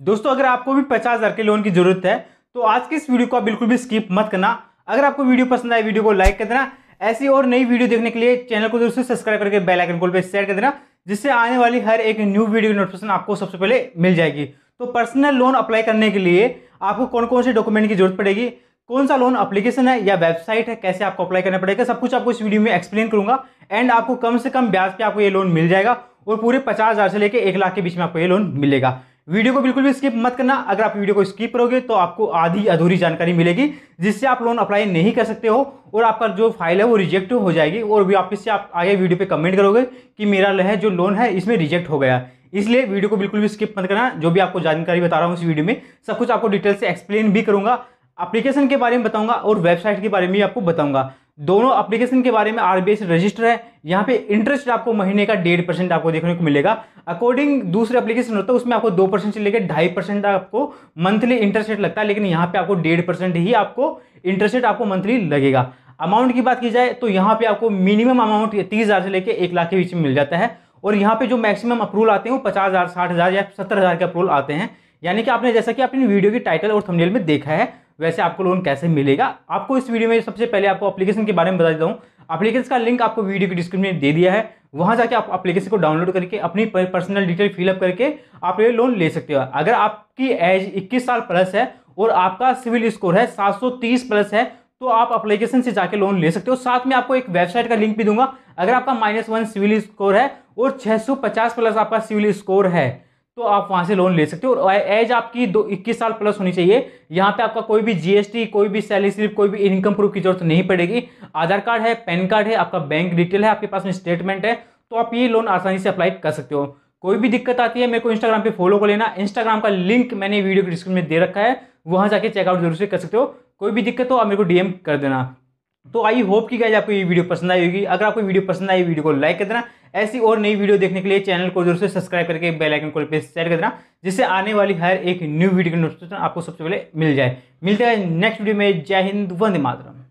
दोस्तों अगर आपको भी पचास हज़ार के लोन की जरूरत है तो आज की इस वीडियो को बिल्कुल भी स्किप मत करना अगर आपको वीडियो पसंद आए वीडियो को लाइक कर देना ऐसी और नई वीडियो देखने के लिए चैनल को जरूर से सब्सक्राइब करके बेल आइकन को शेयर कर देना जिससे आने वाली हर एक न्यू वीडियो की नोटिफिकेशन आपको सबसे पहले मिल जाएगी तो पर्सनल लोन अप्लाई करने के लिए आपको कौन कौन से डॉक्यूमेंट की जरूरत पड़ेगी कौन सा लोन अप्लीकेशन है या वेबसाइट है कैसे आपको अप्लाई करना पड़ेगा सब कुछ आपको इस वीडियो में एक्सप्लेन करूंगा एंड आपको कम से कम ब्याज पे आपको ये लोन मिल जाएगा और पूरे पचास हज़ार से लेकर एक लाख के बीच में आपको ये लोन मिलेगा वीडियो को बिल्कुल भी स्किप मत करना अगर आप वीडियो को स्किप करोगे तो आपको आधी अधूरी जानकारी मिलेगी जिससे आप लोन अप्लाई नहीं कर सकते हो और आपका जो फाइल है वो रिजेक्ट हो जाएगी और भी आप इससे आप आगे वीडियो पे कमेंट करोगे कि मेरा है जो लोन है इसमें रिजेक्ट हो गया इसलिए वीडियो को बिल्कुल भी स्किप मत करना जो भी आपको जानकारी बता रहा हूँ इस वीडियो में सब कुछ आपको डिटेल से एक्सप्लेन भी करूँगा अप्लीकेशन के बारे में बताऊँगा और वेबसाइट के बारे में भी आपको बताऊँगा दोनों एप्लीकेशन के बारे में आरबीआई से रजिस्टर है यहाँ पे इंटरेस्ट आपको महीने का डेढ़ परसेंट आपको देखने को मिलेगा अकॉर्डिंग दूसरे एप्लीकेशन होता है उसमें आपको दो परसेंट से लेकर ढाई परसेंट आपको मंथली इंटरेस्ट रेट लगता है लेकिन यहाँ पे आपको डेढ़ परसेंट ही आपको इंटरेस्ट रेट आपको मंथली लगेगा अमाउंट की बात की जाए तो यहाँ पे आपको मिनिमम अमाउंट तीस हज़ार से लेकर एक लाख के बीच में मिल जाता है और यहाँ पे जो मैक्सिमम अप्रूवल आते हैं वो पचास हज़ार साठ हज़ार या सत्तर हज़ार के अप्रूवल आते हैं यानी कि आपने जैसा कि आपने वीडियो की टाइटल और थंबनेल में देखा है वैसे आपको लोन कैसे मिलेगा आपको इस वीडियो में सबसे पहले आपको अपलीकेशन के बारे में बता देता हूँ अपलीकेशन का लिंक आपको वीडियो के डिस्क्रिप्शन में दे दिया है वहाँ जाके आप अपलीकेशन को डाउनलोड करके अपनी पर्सनल डिटेल फिलअप करके आप ये लोन ले सकते हो अगर आपकी एज इक्कीस साल प्लस है और आपका सिविल स्कोर है सात प्लस है तो आप अप्लीकेशन से जाके लोन ले सकते हो साथ में आपको एक वेबसाइट का लिंक भी दूंगा अगर आपका माइनस वन सिविल स्कोर है और 650 प्लस आपका सिविल स्कोर है तो आप वहाँ से लोन ले सकते हो और एज आपकी दो इक्कीस साल प्लस होनी चाहिए यहाँ पे आपका कोई भी जीएसटी कोई भी सैलरी स्लिप कोई भी इनकम प्रूफ की जरूरत नहीं पड़ेगी आधार कार्ड है पैन कार्ड है आपका बैंक डिटेल है आपके पास में स्टेटमेंट है तो आप ये लोन आसानी से अप्लाई कर सकते हो कोई भी दिक्कत आती है मेरे को इंस्टाग्राम पे फॉलो कर लेना इंस्टाग्राम का लिंक मैंने वीडियो के डिस्क्रिप्शन में दे रखा है वहाँ जाके चेकआउट जरूर से कर सकते हो कोई भी दिक्कत हो आप मेरे को डीएम कर देना तो आई होप कि गाइज आपको ये वीडियो पसंद आई होगी अगर आपको वीडियो पसंद आई वीडियो को लाइक कर देना ऐसी और नई वीडियो देखने के लिए चैनल को जरूर से सब्सक्राइब करके बेल आइकन को प्रेस शेयर कर देना जिससे आने वाली हर एक न्यू वीडियो की नोटिफिकेशन आपको सबसे पहले मिल जाए मिलते हैं नेक्स्ट वीडियो में जय हिंद वंदे मातरम